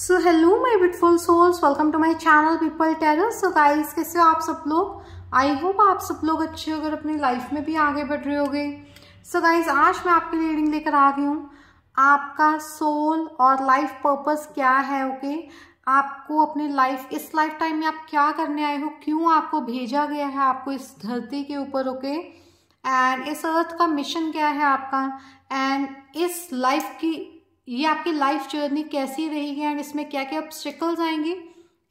So hello my beautiful souls welcome to my channel people टेर so guys कैसे हो आप सब लोग आई होप आप सब लोग अच्छे होकर अपनी लाइफ में भी आगे बढ़ रहे हो गए सो गाइज आज मैं आपके लिए रीडिंग लेकर आ गई हूँ आपका सोल और लाइफ पर्पज़ क्या है ओके okay? आपको अपनी लाइफ इस लाइफ टाइम में आप क्या करने आए हो क्यों आपको भेजा गया है आपको इस धरती के ऊपर ओके okay? एंड इस अर्थ का मिशन क्या है आपका एंड इस लाइफ की ये आपकी लाइफ जर्नी कैसी रहेगी एंड इसमें क्या क्या ऑब्स्टिकल्स आएंगे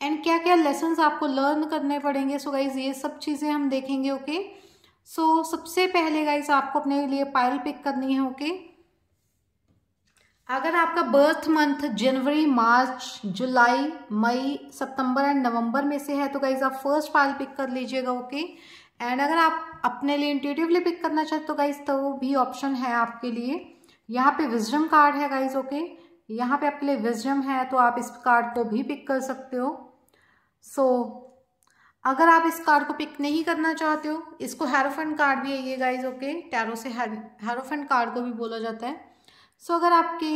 एंड क्या क्या लेसन आपको लर्न करने पड़ेंगे सो so गाइज़ ये सब चीज़ें हम देखेंगे ओके okay? सो so, सबसे पहले गाइज आपको अपने लिए पायल पिक करनी है ओके okay? अगर आपका बर्थ मंथ जनवरी मार्च जुलाई मई सितंबर एंड नवंबर में से है तो गाइज आप फर्स्ट पायल पिक कर लीजिएगा ओके okay? एंड अगर आप अपने लिए इंट्यूटिवली पिक करना चाहते हो गाइज तो वो भी ऑप्शन है आपके लिए यहाँ पे विजडम कार्ड है गाइज ओके यहाँ पे आपके लिए विजडम है तो आप इस कार्ड को भी पिक कर सकते हो सो so, अगर आप इस कार्ड को पिक नहीं करना चाहते हो इसको हेरोफन कार्ड भी है ये गाइज ओके टैरो से हेरोफन कार्ड को भी बोला जाता है सो so, अगर आपके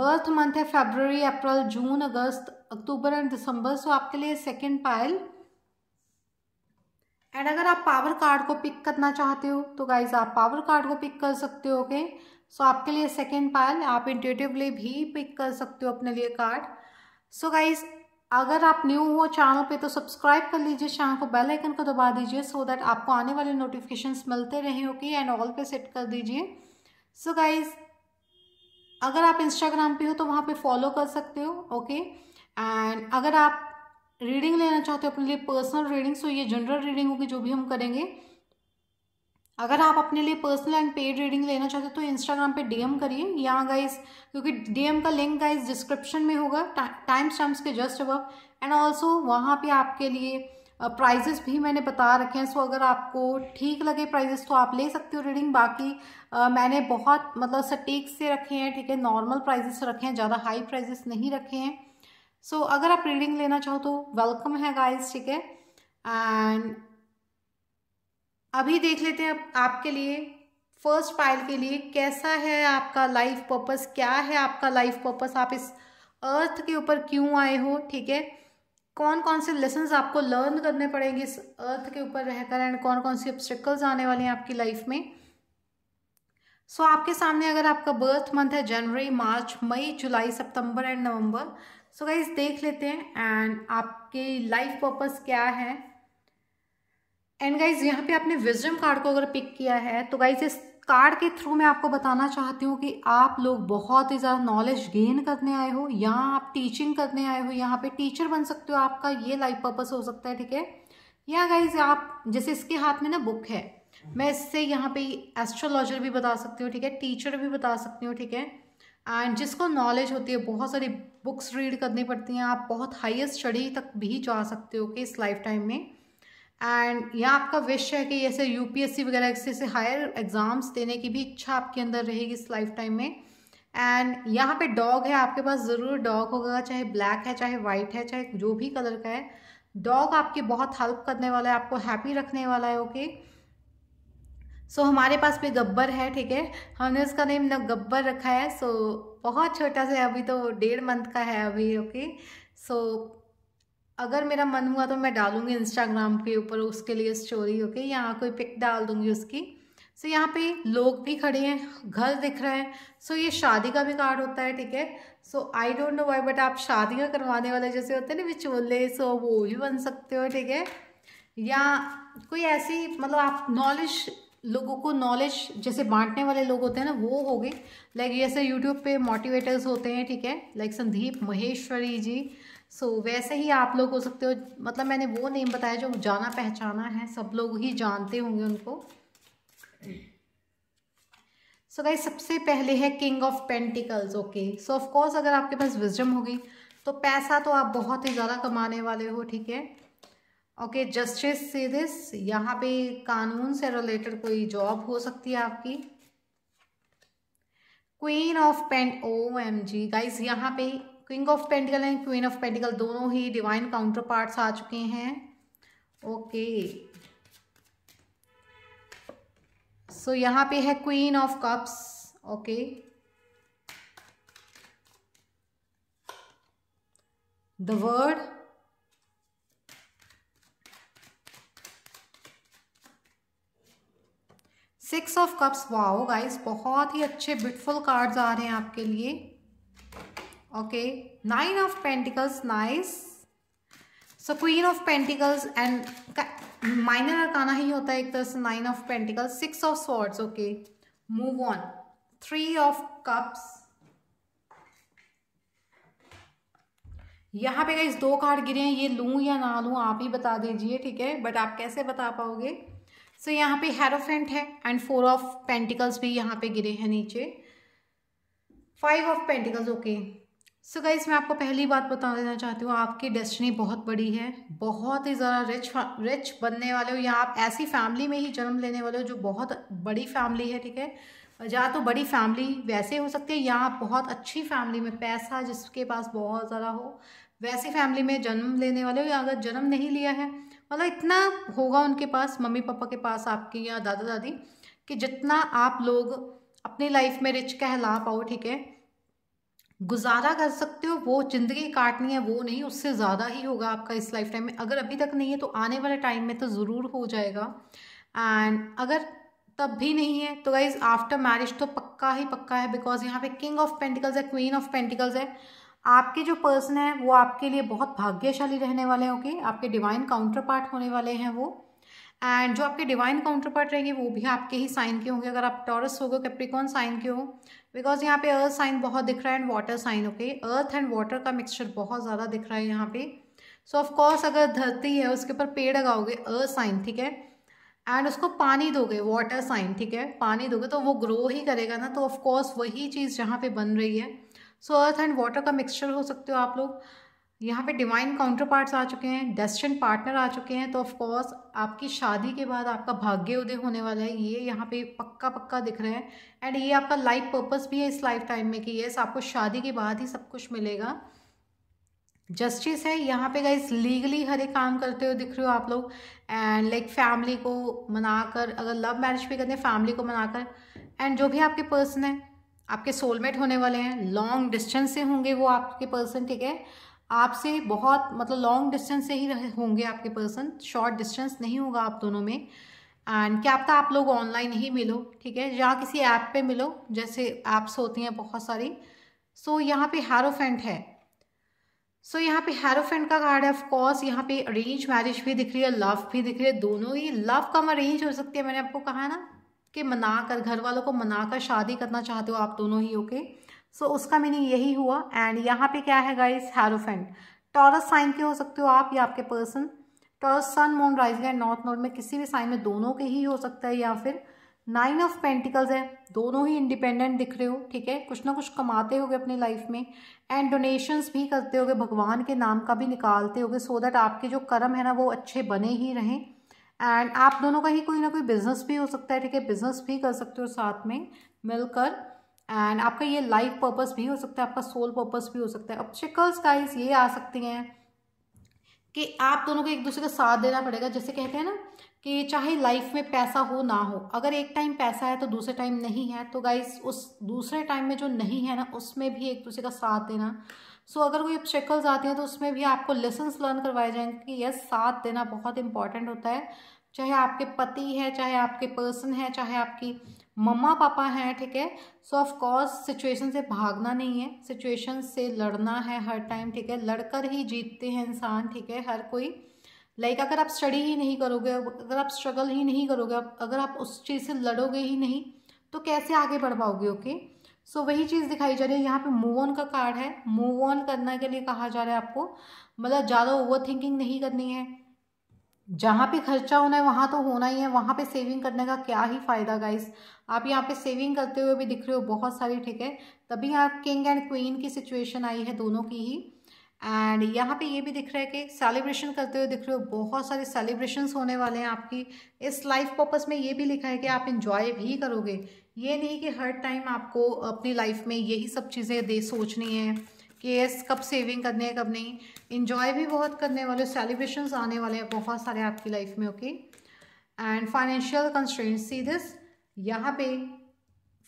बर्थ मंथ है February April June August October and दिसंबर सो आपके लिए सेकेंड पायल एंड अगर आप पावर कार्ड को पिक करना चाहते हो तो गाइज आप पावर कार्ड को पिक कर सकते हो ओके okay? सो so, आपके लिए सेकेंड पायल आप इंटेटिवली भी पिक कर सकते हो अपने लिए कार्ड सो गाइज अगर आप न्यू हो चैनल पे तो सब्सक्राइब कर लीजिए चैनल को बेल आइकन को दबा दीजिए सो so दैट आपको आने वाले नोटिफिकेशंस मिलते रहे ओके एंड ऑल पे सेट कर दीजिए सो गाइज अगर आप इंस्टाग्राम पे हो तो वहाँ पे फॉलो कर सकते हो ओके एंड अगर आप रीडिंग लेना चाहते हो अपने लिए पर्सनल रीडिंग सो ये जनरल रीडिंग होगी जो भी हम करेंगे अगर आप अपने लिए पर्सनल एंड पेड रीडिंग लेना चाहते हो तो इंस्टाग्राम पे डीएम करिए यहाँ गाइस क्योंकि डीएम का लिंक गाइस डिस्क्रिप्शन में होगा टाइम स्टैम्प के जस्ट अब एंड ऑल्सो वहाँ पे आपके लिए प्राइजेस भी मैंने बता रखे हैं सो अगर आपको ठीक लगे प्राइजेस तो आप ले सकते हो रीडिंग बाकी आ, मैंने बहुत मतलब सटीक से रखे हैं ठीक है नॉर्मल प्राइजेस रखे हैं ज़्यादा हाई प्राइजेस नहीं रखे हैं सो अगर आप रीडिंग लेना चाहो तो वेलकम है गाइज ठीक है एंड अभी देख लेते हैं आपके लिए फर्स्ट पाइल के लिए कैसा है आपका लाइफ पर्पस क्या है आपका लाइफ पर्पस आप इस अर्थ के ऊपर क्यों आए हो ठीक है कौन कौन से लेसन आपको लर्न करने पड़ेंगे इस अर्थ के ऊपर रहकर एंड कौन कौन से ऑब्स्टिकल्स आने वाले हैं आपकी लाइफ में सो so, आपके सामने अगर आपका बर्थ मंथ है जनवरी मार्च मई जुलाई सितंबर एंड नवंबर सो गाइज देख लेते हैं एंड आपके लाइफ पर्पस क्या है एंड गाइज यहाँ पे आपने विजडम कार्ड को अगर पिक किया है तो गाइज इस कार्ड के थ्रू मैं आपको बताना चाहती हूँ कि आप लोग बहुत ही ज़्यादा नॉलेज गेन करने आए हो या आप टीचिंग करने आए हो यहाँ पे टीचर बन सकते हो आपका ये लाइफ पर्पस हो सकता है ठीक है या गाइज आप जैसे इसके हाथ में ना बुक है मैं इससे यहाँ पे एस्ट्रोलॉजर भी बता सकती हूँ ठीक है टीचर भी बता सकती हूँ ठीक है एंड जिसको नॉलेज होती है बहुत सारी बुक्स रीड करनी पड़ती हैं आप बहुत हाईएस्ट स्टडी तक भी जा सकते हो कि इस लाइफ टाइम में एंड यहाँ आपका विश है कि ऐसे सी वगैरह ऐसे हायर एग्ज़ाम्स देने की भी इच्छा आपके अंदर रहेगी इस लाइफ टाइम में एंड यहाँ पे डॉग है आपके पास ज़रूर डॉग होगा चाहे ब्लैक है चाहे वाइट है चाहे जो भी कलर का है डॉग आपके बहुत हेल्प करने वाला है आपको हैप्पी रखने वाला है ओके सो so, हमारे पास भी गब्बर है ठीक है हमने उसका नेम ना गब्बर रखा है सो so, बहुत छोटा सा अभी तो डेढ़ मंथ का है अभी ओके okay? सो so, अगर मेरा मन हुआ तो मैं डालूँगी इंस्टाग्राम के ऊपर उसके लिए स्टोरी ओके यहाँ कोई पिक डाल दूंगी उसकी सो so, यहाँ पे लोग भी खड़े हैं घर दिख रहा है सो so, ये शादी का भी कार्ड होता है ठीक है so I don't know why but आप शादियाँ करवाने वाले जैसे होते हैं ना विचोले सो so, वो भी बन सकते हो ठीक है या कोई ऐसी मतलब आप नॉलेज लोगों को नॉलेज जैसे बांटने वाले लोग होते हैं ना वो हो गए लाइक जैसे यूट्यूब पे मोटिवेटर्स होते हैं ठीक है like Sandeep Maheshwari ji so so, वैसे ही आप लोग हो सकते हो मतलब मैंने वो नेम बताया जो जाना पहचाना है सब लोग ही जानते होंगे उनको सो so, गाइज सबसे पहले है king of pentacles okay so of course अगर आपके पास विजडम होगी तो पैसा तो आप बहुत ही ज़्यादा कमाने वाले हो ठीक है ओके जस्टिस से दिस यहाँ पे कानून से रिलेटेड कोई जॉब हो सकती है आपकी queen of pentacles O M G guys यहाँ पे king of pentacle and queen of pentacle दोनों ही डिवाइन काउंटर पार्ट्स आ चुके हैं ओके सो यहाँ पे है queen of cups okay the world six of cups wow guys बहुत ही अच्छे ब्यूटीफुल कार्ड्स आ रहे हैं आपके लिए okay nine of pentacles nice so queen of pentacles and minor arcana ही होता है एक तरह से nine of pentacles six of swords okay move on three of cups यहाँ पे गाइस दो कार्ड गिरे हैं ये लूँ या ना लूँ आप ही बता दीजिए ठीक है बट आप कैसे बता पाओगे सो so, यहाँ पे हेरोफेंट है एंड फोर ऑफ पेंटिकल्स भी यहाँ पे गिरे हैं नीचे five of pentacles okay okay. So so guys मैं आपको पहली बात बता देना चाहती हूँ आपकी डेस्टिनी बहुत बड़ी है बहुत ही ज़्यादा रिच रिच बनने वाले हो या आप ऐसी फैमिली में ही जन्म लेने वाले हो जो बहुत बड़ी फैमिली है ठीक है या तो बड़ी फैमिली वैसे हो सकती है या बहुत अच्छी फैमिली में पैसा जिसके पास बहुत ज़्यादा हो वैसी फैमिली में जन्म लेने वाले हो या अगर जन्म नहीं लिया है मतलब इतना होगा उनके पास मम्मी पापा के पास आपके या दादा दादी कि जितना आप लोग अपनी लाइफ में रिच कहला पाओ ठीक है गुजारा कर सकते हो वो जिंदगी काटनी है वो नहीं उससे ज़्यादा ही होगा आपका इस लाइफ टाइम में अगर अभी तक नहीं है तो आने वाले टाइम में तो ज़रूर हो जाएगा एंड अगर तब भी नहीं है तो गाइज आफ्टर मैरिज तो पक्का ही पक्का है बिकॉज यहाँ पे किंग ऑफ पेंटिकल्स है क्वीन ऑफ पेंटिकल्स है आपके जो पर्सन है वो आपके लिए बहुत भाग्यशाली रहने वाले हैं ओके आपके डिवाइन काउंटर पार्ट होने वाले हैं वो एंड जो आपके डिवाइन काउंटर पार्ट रहेंगे वो भी आपके ही साइन के होंगे अगर आप टॉरस हो गए कैप्रिकॉन साइन के हो बिकॉज यहाँ पे अर्थ साइन बहुत दिख रहा है and water sign okay earth and water का मिक्सचर बहुत ज़्यादा दिख रहा है यहाँ पे सो ऑफ ऑफकोर्स अगर धरती है उसके ऊपर पेड़ लगाओगे अर्थ साइन ठीक है एंड उसको पानी दोगे वाटर साइन ठीक है पानी दोगे तो वो ग्रो ही करेगा ना तो ऑफकोर्स वही चीज़ यहाँ पे बन रही है सो अर्थ एंड वाटर का मिक्सचर हो सकते हो आप लोग यहाँ पे डिवाइन काउंटर पार्ट्स आ चुके हैं डेस्टिन पार्टनर आ चुके हैं तो ऑफ कोर्स आपकी शादी के बाद आपका भाग्य उदय होने वाला है ये यहाँ पे पक्का पक्का दिख रहा है एंड ये आपका लाइफ पर्पस भी है इस लाइफ टाइम में कि यस आपको शादी के बाद ही सब कुछ मिलेगा जस्टिस है यहाँ पे गाइस लीगली हर एक काम करते हुए दिख रहे हो आप लोग एंड लाइक फैमिली को मनाकर अगर लव मैरिज भी करते हैं फैमिली को मनाकर एंड जो भी आपके पर्सन है आपके सोलमेट होने वाले हैं लॉन्ग डिस्टेंस से होंगे वो आपके पर्सन ठीक है आपसे बहुत मतलब लॉन्ग डिस्टेंस से ही होंगे आपके पर्सन शॉर्ट डिस्टेंस नहीं होगा आप दोनों में एंड क्या पता आप लोग ऑनलाइन ही मिलो ठीक है या किसी ऐप पे मिलो जैसे ऐप्स होती हैं बहुत सारी सो so, यहाँ पे हैरोफेंट है सो so, यहाँ पे हैरोफेंट का कार्ड है ऑफकोर्स यहाँ पे अरेंज मैरिज भी दिख रही है लव भी दिख रही है दोनों ही लव कम अरेंज हो सकती है मैंने आपको कहा ना कि मना कर घर वालों को मना कर शादी करना चाहते हो आप दोनों ही ओके okay? सो so, उसका मीनिंग यही हुआ एंड यहाँ पे क्या है गाइस हैरोफेंट टॉरस साइन के हो सकते हो आप या आपके person Taurus sun moon rise and north node में किसी भी साइन में दोनों के ही हो सकता है या फिर नाइन ऑफ पेंटिकल्स है दोनों ही इंडिपेंडेंट दिख रहे हो ठीक है कुछ ना कुछ कमाते होगे अपनी लाइफ में एंड डोनेशंस भी करते होगे भगवान के नाम का भी निकालते होगे सो दैट आपके जो कर्म है ना वो अच्छे बने ही रहें एंड आप दोनों का ही कोई ना कोई बिजनेस भी हो सकता है ठीक है बिजनेस भी कर सकते हो साथ में मिलकर एंड आपका ये लाइफ पर्पस भी हो सकता है आपका सोल पर्पस भी हो सकता है ऑब्स्टिकल्स गाइस ये आ सकती हैं कि आप दोनों को एक दूसरे का साथ देना पड़ेगा जैसे कहते हैं ना कि चाहे लाइफ में पैसा हो ना हो अगर एक टाइम पैसा है तो दूसरे टाइम नहीं है तो गाइस उस दूसरे टाइम में जो नहीं है ना उसमें भी एक दूसरे का साथ देना सो so, अगर कोई ऑब्स्टेकल्स आते हैं तो उसमें भी आपको लेसन्स लर्न करवाए जाएंगे कि यस साथ देना बहुत इंपॉर्टेंट होता है चाहे आपके पति है चाहे आपके पर्सन है चाहे आपकी मम्मा पापा हैं ठीक है सो ऑफ कोर्स सिचुएशन से भागना नहीं है सिचुएशन से लड़ना है हर टाइम ठीक है लड़कर ही जीतते हैं इंसान ठीक है हर कोई लाइक like, अगर आप स्टडी ही नहीं करोगे अगर आप स्ट्रगल ही नहीं करोगे अगर आप उस चीज़ से लड़ोगे ही नहीं तो कैसे आगे बढ़ पाओगे ओके सो so, वही चीज़ दिखाई जा रही है यहाँ पे मूव ऑन का कार्ड है मूव ऑन करने के लिए कहा जा रहा है आपको मतलब ज़्यादा ओवर थिंकिंग नहीं करनी है जहाँ पे खर्चा होना है वहाँ तो होना ही है वहाँ पे सेविंग करने का क्या ही फ़ायदा गाइस आप यहाँ पे सेविंग करते हुए भी दिख रहे हो बहुत सारी ठीक है तभी आप किंग एंड क्वीन की सिचुएशन आई है दोनों की ही एंड यहाँ पे ये भी दिख रहा है कि सेलिब्रेशन करते हुए दिख रहे हो बहुत सारे सेलिब्रेशन होने वाले हैं आपकी इस लाइफ पर्पस में ये भी लिखा है कि आप इन्जॉय भी करोगे ये नहीं कि हर टाइम आपको अपनी लाइफ में यही सब चीज़ें दे सोचनी है कि यस कब सेविंग करनी है कब नहीं इन्जॉय भी बहुत करने वाले सेलिब्रेशन आने वाले हैं बहुत सारे आपकी लाइफ में okay and financial constraint see this यहाँ पे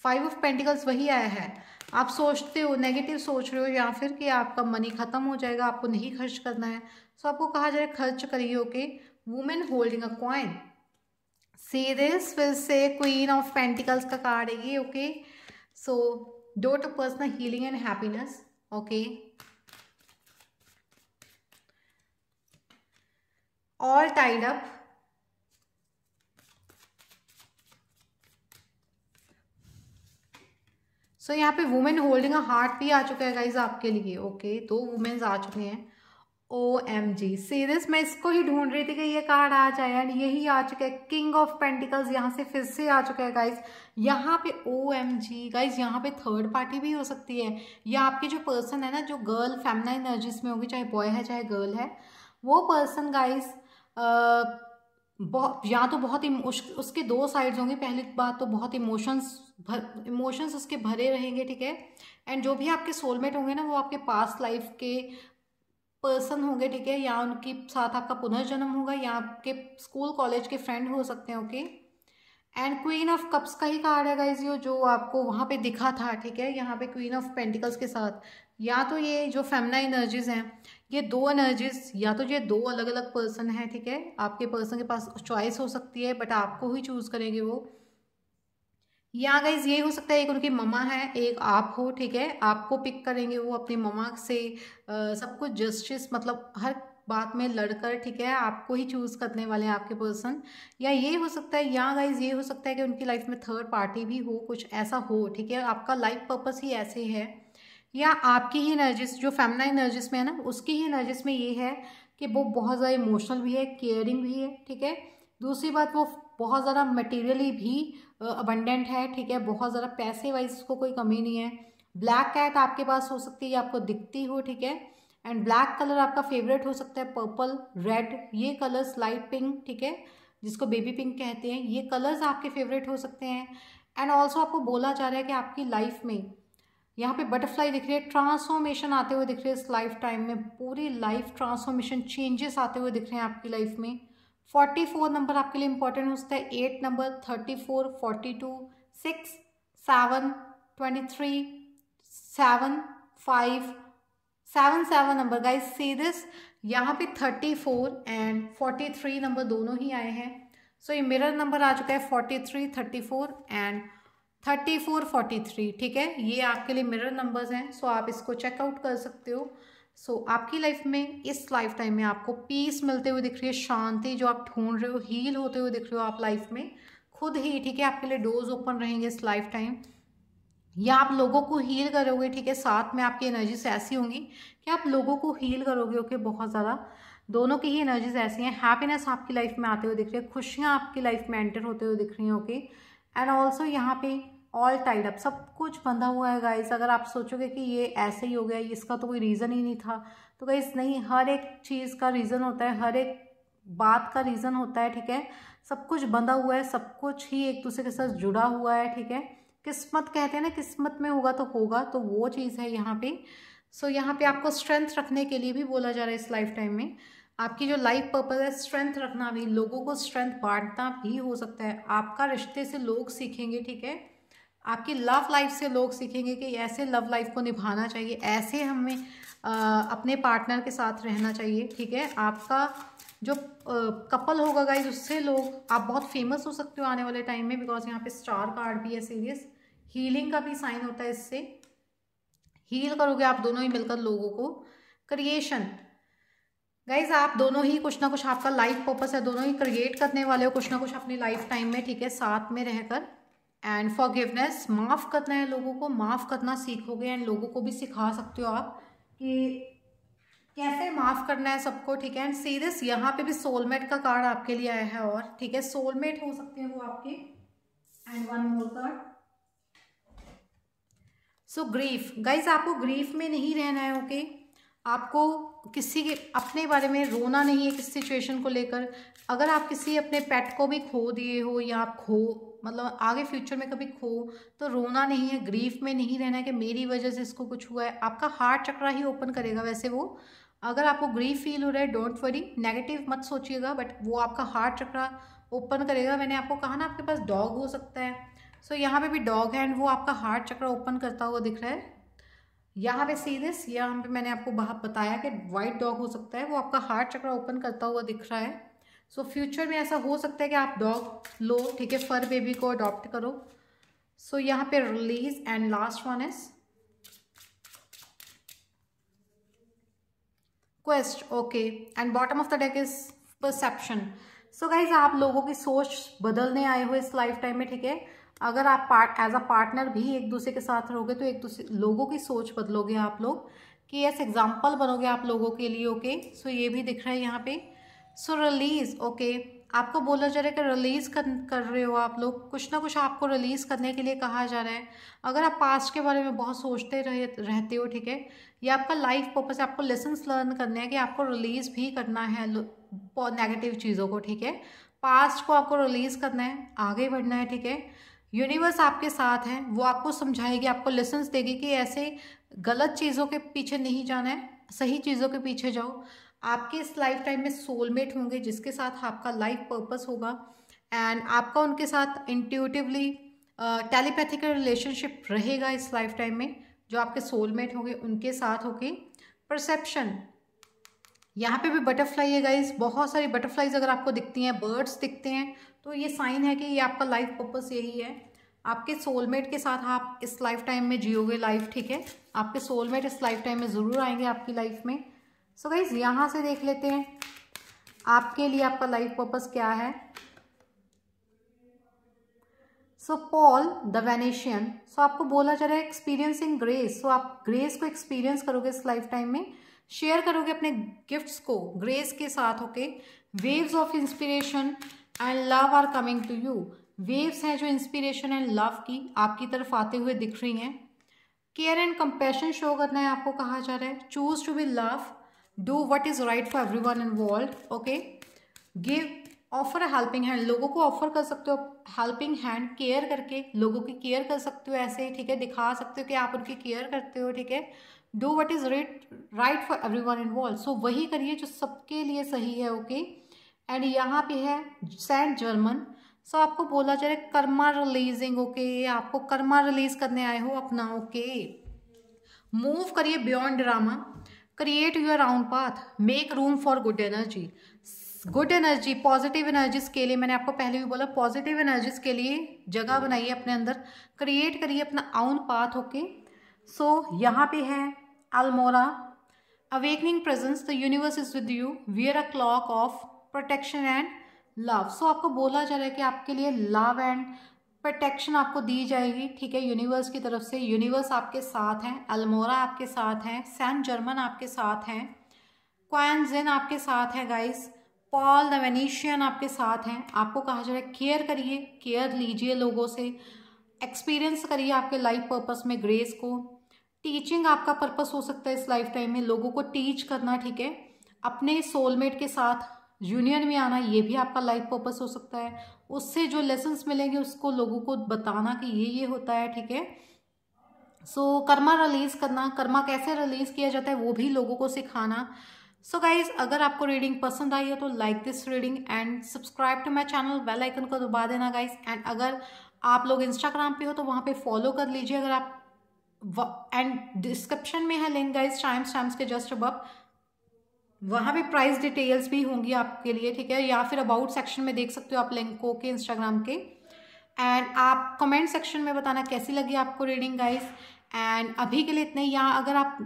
फाइव ऑफ पेंटिकल्स वही आया है आप सोचते हो नेगेटिव सोच रहे हो या फिर कि आपका मनी ख़त्म हो जाएगा आपको नहीं खर्च करना है सो आपको कहा जाए खर्च करिए okay women holding a coin serious फिर से क्वीन ऑफ पेंटिकल्स का कार्ड है ये okay so dot of personal healing and happiness okay all tied up so so, यहाँ पे वुमेन होल्डिंग अ हार्ट भी आ चुका है गाइज आपके लिए ओके okay, दो वुमेन्स आ चुके हैं ओ एम जी सीरियस मैं इसको ही ढूंढ रही थी कि ये कार्ड आ जाए एंड यही आ चुका है किंग ऑफ पेंटिकल्स यहाँ से फिर से आ चुका है गाइज यहाँ पे ओ एम जी गाइज यहाँ पे थर्ड पार्टी भी हो सकती है या आपकी जो पर्सन है ना जो गर्ल फेमना एनर्जीज में होगी चाहे बॉय है चाहे गर्ल है वो पर्सन गाइज बहुत या तो बहुत उसके दो साइड्स होंगे पहली बात तो बहुत इमोशंस भर इमोशंस उसके भरे रहेंगे ठीक है एंड जो भी आपके सोलमेट होंगे ना वो आपके पास्ट लाइफ के पर्सन होंगे ठीक है या उनके साथ आपका पुनर्जन्म होगा या आपके स्कूल कॉलेज के फ्रेंड हो सकते हैं okay okay? And queen of cups का ही कार्ड है गाइज यो जो आपको वहाँ पे दिखा था ठीक है यहाँ पे क्वीन ऑफ पेंटिकल्स के साथ या तो ये जो फेमना एनर्जीज हैं ये दो एनर्जीज या तो ये दो अलग अलग पर्सन हैं ठीक है आपके पर्सन के पास चॉइस हो सकती है बट आपको ही चूज़ करेंगे वो या गाइज ये हो सकता है एक उनकी ममा है एक आप हो ठीक है आपको पिक करेंगे वो अपनी ममा से आ, सब कुछ जस्टिस मतलब हर बात में लड़कर ठीक है आपको ही चूज़ करने वाले हैं आपके पर्सन या ये हो सकता है या गाइज ये हो सकता है कि उनकी लाइफ में थर्ड पार्टी भी हो कुछ ऐसा हो ठीक है आपका लाइफ पर्पस ही ऐसे है या आपकी ही एनर्जिस जो फेमना एनर्जिस में है ना उसकी ही एनर्जिस में ये है कि वो बहुत ज़्यादा इमोशनल भी है केयरिंग भी है ठीक है दूसरी बात वो बहुत ज़्यादा मटेरियली भी अबंडेंट है ठीक है बहुत ज़्यादा पैसे वाइज उसको कोई कमी नहीं है ब्लैक कैट आपके पास हो सकती है आपको दिखती हो ठीक है एंड ब्लैक कलर आपका फेवरेट हो सकता है पर्पल रेड ये कलर्स लाइट पिंक ठीक है जिसको बेबी पिंक कहते हैं ये कलर्स आपके फेवरेट हो सकते हैं एंड ऑल्सो आपको बोला जा रहा है कि आपकी लाइफ में यहाँ पे बटरफ्लाई दिख रही है ट्रांसफॉर्मेशन आते हुए दिख रहे हैं इस लाइफ टाइम में पूरी लाइफ ट्रांसफॉर्मेशन चेंजेस आते हुए दिख रहे हैं आपकी लाइफ में फोर्टी फोर नंबर आपके लिए इंपॉर्टेंट हो सकता है eight number thirty four forty two six seven twenty three seven five seven seven number guys see this यहाँ पे thirty four and forty three number दोनों ही आए हैं सो so, ये मिरर नंबर आ चुका है forty three thirty four and thirty four forty three ठीक है ये आपके लिए मिरर नंबर्स हैं सो so आप इसको चेकआउट कर सकते हो सो so, आपकी लाइफ में इस लाइफ टाइम में आपको पीस मिलते हुए दिख रही है शांति जो आप ढूंढ रहे हो हील होते हुए दिख रहे हो आप लाइफ में खुद ही ठीक है आपके लिए डोर्स ओपन रहेंगे इस लाइफ टाइम या आप लोगों को हील करोगे ठीक है साथ में आपकी एनर्जीज ऐसी होंगी कि आप लोगों को हील करोगे ओके बहुत ज़्यादा दोनों की ही एनर्जीज ऐसी हैं हैप्पीनेस आपकी लाइफ में आते हुए दिख रही है खुशियाँ आपकी लाइफ में एंटर होते हुए दिख रही हैं ओके एंड ऑल्सो यहाँ पे ऑल टाइड अप सब कुछ बंधा हुआ है गाइज अगर आप सोचोगे कि ये ऐसे ही हो गया इसका तो कोई रीज़न ही नहीं था तो गाइज़ नहीं हर एक चीज़ का रीज़न होता है हर एक बात का रीज़न होता है ठीक है सब कुछ बंधा हुआ है सब कुछ ही एक दूसरे के साथ जुड़ा हुआ है ठीक है किस्मत कहते हैं ना किस्मत में होगा तो होगा तो वो चीज़ है यहाँ पे सो so, यहाँ पे आपको स्ट्रेंथ रखने के लिए भी बोला जा रहा है इस लाइफ टाइम में आपकी जो लाइफ पर्पज है स्ट्रेंथ रखना भी लोगों को स्ट्रेंथ बांटना भी हो सकता है आपका रिश्ते से लोग सीखेंगे ठीक है आपकी लव लाइफ से लोग सीखेंगे कि ऐसे लव लाइफ को निभाना चाहिए ऐसे हमें आ, अपने पार्टनर के साथ रहना चाहिए ठीक है आपका जो कपल होगा गाइज उससे लोग आप बहुत फेमस हो सकते हो आने वाले टाइम में बिकॉज यहाँ पे स्टार कार्ड भी है सीरियस हीलिंग का भी साइन होता है इससे हील करोगे आप दोनों ही मिलकर लोगों को क्रिएशन गाइज आप दोनों ही कुछ ना कुछ आपका लाइफ पर्पस है दोनों ही क्रिएट करने वाले हो कुछ ना कुछ अपनी लाइफ टाइम में ठीक है साथ में रहकर एंड फॉरगिवनेस माफ़ करना है लोगों को माफ़ करना सीखोगे एंड लोगों को भी सिखा सकते हो आप कि कैसे माफ़ करना है सबको ठीक है एंड सीरियस यहाँ पे भी सोलमेट का कार्ड आपके लिए आया है और ठीक है सोलमेट हो सकते हैं वो आपके and one more card so grief guys आपको ग्रीफ में नहीं रहना है ओके okay? आपको किसी के अपने बारे में रोना नहीं है किस सिचुएशन को लेकर अगर आप किसी अपने पेट को भी खो दिए हो या आप खो मतलब आगे फ्यूचर में कभी खो तो रोना नहीं है ग्रीफ में नहीं रहना है कि मेरी वजह से इसको कुछ हुआ है आपका हार्ट चक्रा ही ओपन करेगा वैसे वो अगर आपको ग्रीफ फील हो रहा है डोंट वरी नेगेटिव मत सोचिएगा बट वो आपका हार्ट चक्रा ओपन करेगा मैंने आपको कहा ना आपके पास डॉग हो सकता है सो यहाँ पे भी डॉग है एंड वो आपका हार्ट चक्र ओपन करता हुआ दिख रहा है यहाँ पे सी दिस यहाँ पे मैंने आपको बाहर बताया कि वाइट डॉग हो सकता है वो आपका हार्ट चक्र ओपन करता हुआ दिख रहा है सो so, फ्यूचर में ऐसा हो सकता है कि आप डॉग लो ठीक है फर बेबी को अडॉप्ट करो सो so, यहाँ पे release and last one is quest okay and bottom of the deck is perception so guys आप लोगों की सोच बदलने आए हो इस लाइफ टाइम में ठीक है अगर आप पार्ट एज अ पार्टनर भी एक दूसरे के साथ रहोगे तो एक दूसरे लोगों की सोच बदलोगे आप लोग कि यस एग्जाम्पल बनोगे आप लोगों के लिए ओके okay? सो so, ये भी दिख रहा है यहाँ पे सो रिलीज़ ओके आपको बोला जा रहा है कि रिलीज़ कर कर रहे हो आप लोग कुछ ना कुछ आपको रिलीज़ करने के लिए कहा जा रहा है अगर आप पास्ट के बारे में बहुत सोचते रहे रहते हो ठीक है ये आपका लाइफ पर्पस है आपको लेसन्स लर्न करने हैं कि आपको रिलीज़ भी करना है नेगेटिव चीज़ों को ठीक है पास्ट को आपको रिलीज़ करना है आगे बढ़ना है ठीक है यूनिवर्स आपके साथ है वो आपको समझाएगी आपको लेसन्स देगी कि ऐसे गलत चीज़ों के पीछे नहीं जाना है सही चीज़ों के पीछे जाओ आपके इस लाइफ टाइम में सोलमेट होंगे जिसके साथ आपका लाइफ पर्पस होगा एंड आपका उनके साथ इंट्यूटिवली टेलीपैथिकल रिलेशनशिप रहेगा इस लाइफ टाइम में जो आपके सोलमेट होंगे उनके साथ होके परसेप्शन यहाँ पे भी बटरफ्लाई है गाइज बहुत सारी बटरफ्लाइज अगर आपको दिखती हैं बर्ड्स दिखते हैं तो ये साइन है कि ये आपका लाइफ पर्पस यही है आपके सोलमेट के साथ आप इस लाइफ टाइम में जियोगे लाइफ ठीक है आपके सोलमेट इस लाइफ टाइम में ज़रूर आएंगे आपकी लाइफ में सो गाइज यहाँ से देख लेते हैं आपके लिए आपका लाइफ पर्पस क्या है so Paul the Venetian so आपको बोला जा रहा है एक्सपीरियंसिंग ग्रेस सो आप ग्रेस को एक्सपीरियंस करोगे इस लाइफ टाइम में शेयर करोगे अपने गिफ्ट्स को ग्रेस के साथ होके waves of inspiration and love are coming to you waves हैं जो इंस्पिरेशन एंड लव की आपकी तरफ आते हुए दिख रही हैं केयर एंड कंपेशन शो करना है आपको कहा जा रहा है choose to be love do what is right for everyone involve okay give offer helping hand लोगों को ऑफर कर सकते हो हेल्पिंग हैंड केयर करके लोगों की केयर कर सकते हो ऐसे ही ठीक है दिखा सकते हो कि आप उनकी केयर करते हो ठीक है do what is right right for everyone involve so वही करिए जो सबके लिए सही है ओके okay? एंड यहाँ पे है सेंट जर्मन सो आपको बोला जा रहा है कर्मा रिलीजिंग ओके आपको कर्मा रिलीज करने आए हो अपना ओके मूव करिए बियॉन्ड ड्रामा क्रिएट योर राउंड path make room for good energy good energy positive energies के लिए मैंने आपको पहले भी बोला पॉजिटिव एनर्जीज के लिए जगह बनाइए अपने अंदर क्रिएट करिए अपना आउन पाथ ओके सो यहाँ पे है Almora awakening presence the universe is with you wear a cloak of protection and love so आपको बोला जा रहा है कि आपके लिए लव एंड प्रोटेक्शन आपको दी जाएगी ठीक है यूनिवर्स की तरफ से यूनिवर्स आपके साथ हैं अल्मोरा आपके साथ हैं सैन जर्मन आपके साथ हैं क्वानजेन आपके साथ हैं गाइस पॉल द वेनिशियन आपके साथ हैं आपको कहा जा रहा है केयर करिए केयर लीजिए लोगों से एक्सपीरियंस करिए आपके लाइफ पर्पस में ग्रेस को टीचिंग आपका पर्पस हो सकता है इस लाइफ टाइम में लोगों को टीच करना ठीक है अपने सोलमेट के साथ यूनियन में आना ये भी आपका लाइफ पर्पस हो सकता है उससे जो लेसन्स मिलेंगे उसको लोगों को बताना कि ये ये होता है ठीक है सो so, कर्मा रिलीज़ करना कर्मा कैसे रिलीज़ किया जाता है वो भी लोगों को सिखाना सो so गाइज अगर आपको रीडिंग पसंद आई हो तो like this reading and subscribe to my channel bell icon को दबा देना गाइज एंड अगर आप लोग इंस्टाग्राम पे हो तो वहाँ पे फॉलो कर लीजिए अगर आप एंड डिस्क्रिप्शन में है लिंक गाइज टाइम्स टाइम्स के जस्ट अब वहाँ पे प्राइस डिटेल्स भी होंगी आपके लिए ठीक है या फिर अबाउट सेक्शन में देख सकते हो आप लिंको के इंस्टाग्राम के एंड आप कमेंट सेक्शन में बताना कैसी लगी आपको रीडिंग गाइस एंड अभी के लिए इतने या अगर आप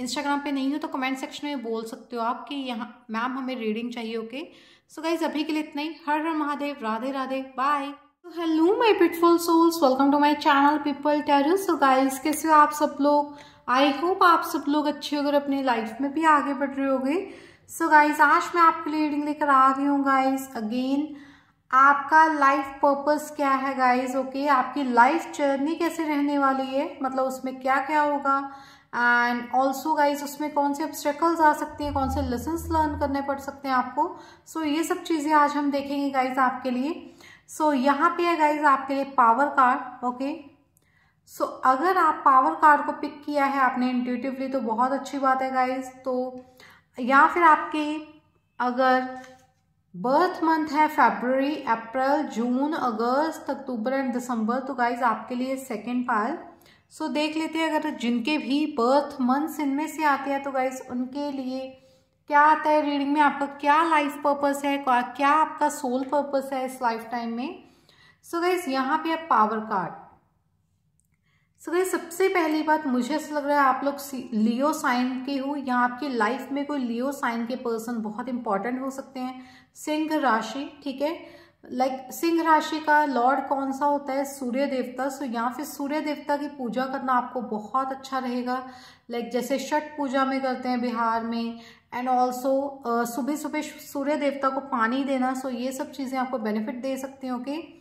इंस्टाग्राम पे नहीं हो तो कमेंट सेक्शन में बोल सकते हो आप कि यहाँ मैम हमें रीडिंग चाहिए ओके सो गाइज अभी के लिए इतना ही हर हर Mahadev Radhe Radhe bye hello my beautiful souls welcome to my channel people टेरू सो गाइज कैसे हो आप सब लोग आई होप आप सब लोग अच्छे होकर अपने लाइफ में भी आगे बढ़ रहे होगे सो गाइज आज मैं आपके लिए रीडिंग लेकर आ गई हूँ गाइज अगेन आपका लाइफ पर्पस क्या है गाइज ओके okay? आपकी लाइफ जर्नी कैसे रहने वाली है मतलब उसमें क्या क्या होगा एंड ऑल्सो गाइज उसमें कौन से ऑब्स्टेकल्स आ सकते हैं कौन से लेसन लर्न करने पड़ सकते हैं आपको सो so, ये सब चीज़ें आज हम देखेंगे गाइज आपके लिए सो so, यहाँ पे है गाइज आपके लिए power card okay okay? So so, अगर आप पावर कार्ड को पिक किया है आपने इंट्यूटिवली तो बहुत अच्छी बात है गाइज तो या फिर आपके अगर बर्थ मंथ है February April June August October and December तो गाइज आपके लिए सेकेंड पाल सो so, देख लेते हैं अगर जिनके भी बर्थ मंथ्स इनमें से आते हैं तो गाइज उनके लिए क्या आता है रीडिंग में आपका क्या लाइफ पर्पस है क्या आपका सोल पर्पस है इस लाइफ टाइम में सो गाइज यहाँ पे है पावर कार्ड सो so, सबसे पहली बात मुझे ऐसा लग रहा है आप लोग लियो साइन के हो या आपकी लाइफ में कोई लियो साइन के पर्सन बहुत इंपॉर्टेंट हो सकते हैं सिंह राशि ठीक है लाइक like, सिंह राशि का लॉर्ड कौन सा होता है सूर्य देवता सो यहाँ फिर सूर्य देवता की पूजा करना आपको बहुत अच्छा रहेगा लाइक like, जैसे छठ पूजा में करते हैं बिहार में एंड ऑल्सो सुबह सुबह सूर्य देवता को पानी देना सो so ये सब चीज़ें आपको बेनिफिट दे सकती हैं ओके okay?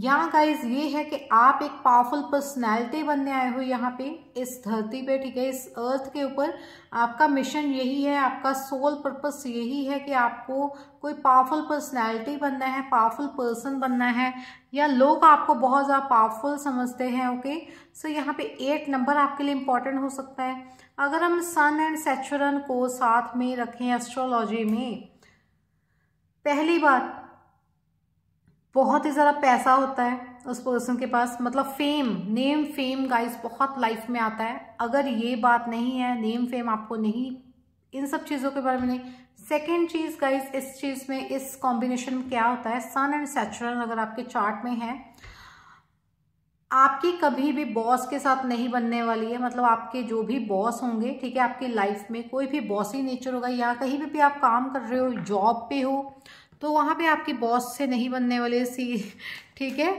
यहाँ गाइज ये है कि आप एक पावरफुल पर्सनैलिटी बनने आए हो यहाँ पे इस धरती पे ठीक है इस अर्थ के ऊपर आपका मिशन यही है आपका सोल पर्पस यही है कि आपको कोई पावरफुल पर्सनैलिटी बनना है पावरफुल पर्सन बनना है या लोग आपको बहुत ज़्यादा पावरफुल समझते हैं ओके सो so, यहाँ पे एट नंबर आपके लिए इम्पॉर्टेंट हो सकता है अगर हम सन एंड सेचुरन को साथ में रखें एस्ट्रोलॉजी में पहली बात बहुत ही ज्यादा पैसा होता है उस पर्सन के पास मतलब फेम नेम फेम गाइस बहुत लाइफ में आता है अगर ये बात नहीं है नेम फेम आपको नहीं इन सब चीज़ों के बारे में नहीं सेकेंड चीज़ गाइस इस चीज़ में इस कॉम्बिनेशन में क्या होता है सन एंड सेचुरल अगर आपके चार्ट में है आपकी कभी भी बॉस के साथ नहीं बनने वाली है मतलब आपके जो भी बॉस होंगे ठीक है आपकी लाइफ में कोई भी बॉसी नेचर होगा या कहीं भी, भी आप काम कर रहे हो जॉब पे हो तो वहाँ पे आपकी बॉस से नहीं बनने वाले सी ठीक है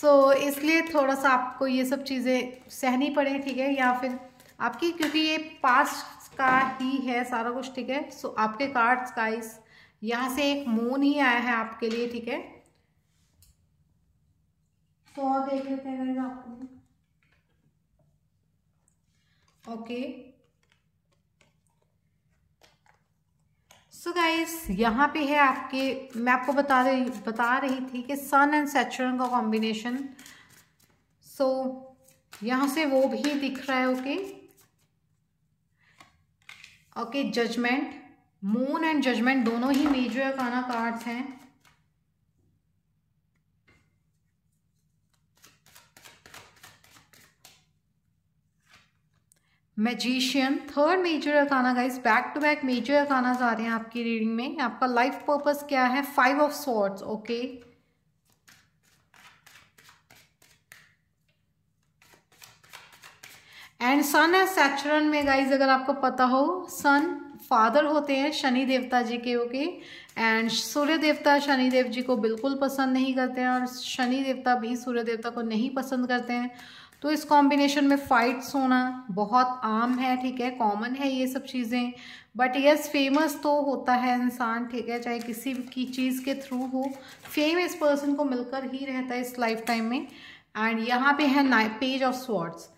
सो so, इसलिए थोड़ा सा आपको ये सब चीज़ें सहनी पड़े ठीक है या फिर आपकी क्योंकि ये पास्ट का ही है सारा कुछ ठीक है सो so, आपके कार्ड्स का इस यहाँ से एक मून ही आया है आपके लिए ठीक है तो और देख लेते हैं आपको ओके सो गाइस यहाँ पे है आपके मैं आपको बता रही बता रही थी कि सन एंड सेचुरन का कॉम्बिनेशन सो so, यहाँ से वो भी दिख रहा है okay okay judgement moon and judgement दोनों ही मेजर काना कार्ड्स हैं magician third major arcana guys back to back major arcana आ रहे हैं आपकी रीडिंग में आपका लाइफ पर्पस क्या है five of swords okay and sun है सैचरन में गाइज अगर आपको पता हो सन फादर होते हैं शनि देवता जी के ओके एंड सूर्य देवता शनि देव जी को बिल्कुल पसंद नहीं करते हैं और शनि देवता भी सूर्य देवता को नहीं पसंद करते हैं तो इस कॉम्बिनेशन में फाइट्स होना बहुत आम है ठीक है कॉमन है ये सब चीज़ें बट यस फेमस तो होता है इंसान ठीक है चाहे किसी की चीज़ के थ्रू हो फेम इस पर्सन को मिलकर ही रहता है इस लाइफ टाइम में एंड यहाँ पे है page of swords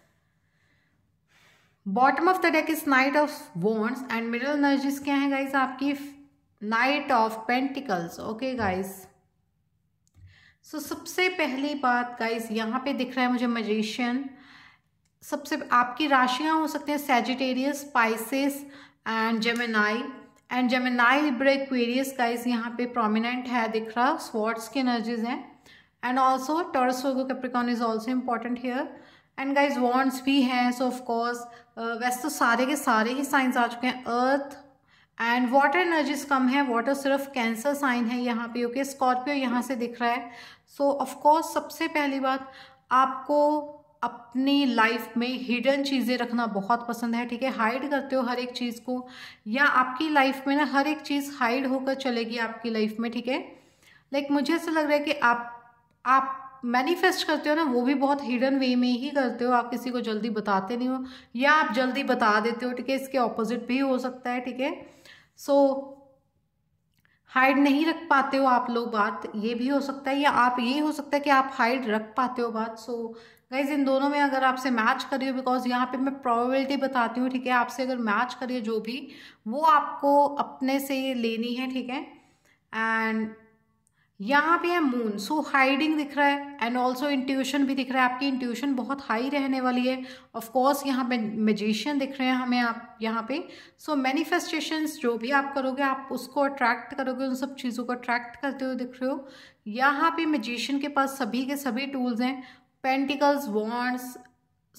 bottom of the deck is knight of wands and middle energies क्या है गाइज आपकी knight of pentacles okay guys so so, सबसे पहली बात गाइस यहाँ पे दिख रहा है मुझे मजिशियन सबसे आपकी राशियाँ हो सकती हैं Sagittarius Pisces and Gemini and Gemini Libra Aquarius guys यहाँ पे प्रोमिनेंट है दिख रहा स्वॉर्ड्स की एनर्जीज हैं and also Taurus also Capricorn is also important here and guys wands भी हैं सो ऑफकोर्स uh, वैसे तो सारे के सारे ही साइंस आ चुके हैं अर्थ एंड वाटर एनर्जीज कम है वाटर सिर्फ कैंसर साइन है यहाँ पे ओके स्कॉर्पियो यहाँ से दिख रहा है सो ऑफकोर्स सबसे पहली बात आपको अपनी लाइफ में हिडन चीज़ें रखना बहुत पसंद है ठीक है हाइड करते हो हर एक चीज़ को या आपकी लाइफ में ना हर एक चीज़ हाइड होकर चलेगी आपकी लाइफ में ठीक है लाइक मुझे ऐसा लग रहा है कि आप आप मैनिफेस्ट करते हो ना वो भी बहुत हिडन वे में ही करते हो आप किसी को जल्दी बताते नहीं हो या आप जल्दी बता देते हो ठीक है इसके ऑपोजिट भी हो सकता है ठीक है सो हाइड नहीं रख पाते हो आप लोग बात ये भी हो सकता है या आप ये हो सकता है कि आप हाइड रख पाते हो बात सो गाइज इन दोनों में अगर आपसे मैच करिए बिकॉज यहाँ पे मैं प्रोबेबिलिटी बताती हूँ ठीक है आपसे अगर मैच करिए जो भी वो आपको अपने से लेनी है ठीक है एंड यहाँ पे है मून सो हाइडिंग दिख रहा है एंड ऑल्सो इंट्यूशन भी दिख रहा है आपकी इंट्यूशन बहुत हाई रहने वाली है ऑफ कोर्स यहाँ पे मेजिशियन दिख रहे हैं हमें आप यहाँ पे सो so, मैनिफेस्टेशंस जो भी आप करोगे आप उसको अट्रैक्ट करोगे उन सब चीज़ों को अट्रैक्ट करते हुए दिख रहे हो यहाँ पे मेजिशियन के पास सभी के सभी टूल्स हैं pentacles wands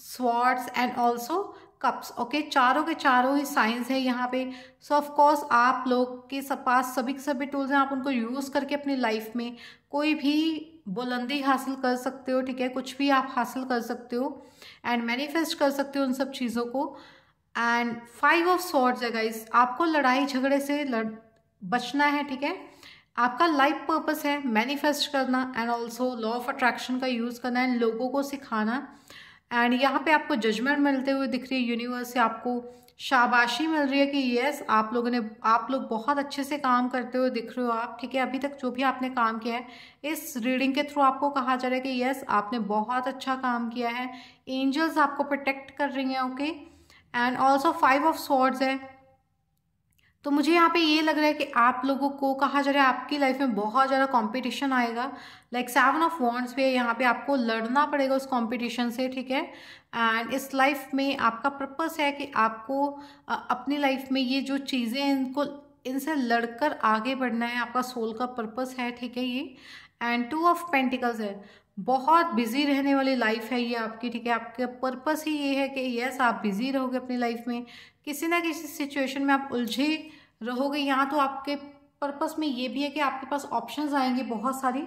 swords and also cups okay चारों के चारों ही साइंस है यहाँ पे सो ऑफ कोर्स आप लोग के सब पास सभी के सभी टूल्स हैं आप उनको यूज़ करके अपनी लाइफ में कोई भी बुलंदी हासिल कर सकते हो ठीक है कुछ भी आप हासिल कर सकते हो एंड मैनिफेस्ट कर सकते हो उन सब चीज़ों को एंड फाइव ऑफ सॉर्ट्स है गाइस आपको लड़ाई झगड़े से लड़ बचना है ठीक है आपका लाइफ पर्पस है मैनिफेस्ट करना and also law of attraction का यूज़ करना एंड लोगों को सिखाना एंड यहाँ पे आपको जजमेंट मिलते हुए दिख रही है यूनिवर्स से आपको शाबाशी मिल रही है कि येस आप लोगों ने आप लोग बहुत अच्छे से काम करते हुए दिख रहे हो आप ठीक है अभी तक जो भी आपने काम किया है इस रीडिंग के थ्रू आपको कहा जा रहा है कि यस आपने बहुत अच्छा काम किया है एंजल्स आपको प्रोटेक्ट कर रही हैं okay and also five of swords है तो मुझे यहाँ पे ये लग रहा है कि आप लोगों को कहा जा रहा है आपकी लाइफ में बहुत ज़्यादा कंपटीशन आएगा लाइक सेवन ऑफ वॉन्ट्स है यहाँ पे आपको लड़ना पड़ेगा उस कंपटीशन से ठीक है एंड इस लाइफ में आपका पर्पस है कि आपको अपनी लाइफ में ये जो चीज़ें इनको इनसे लड़कर आगे बढ़ना है आपका सोल का पर्पस है ठीक है ये एंड टू ऑफ पेंटिकल्स है बहुत बिजी रहने वाली लाइफ है ये आपकी ठीक है आपके पर्पस ही ये है कि यस आप बिजी रहोगे अपनी लाइफ में किसी ना किसी सिचुएशन में आप उलझे रहोगे यहाँ तो आपके पर्पस में ये भी है कि आपके पास ऑप्शंस आएंगे बहुत सारी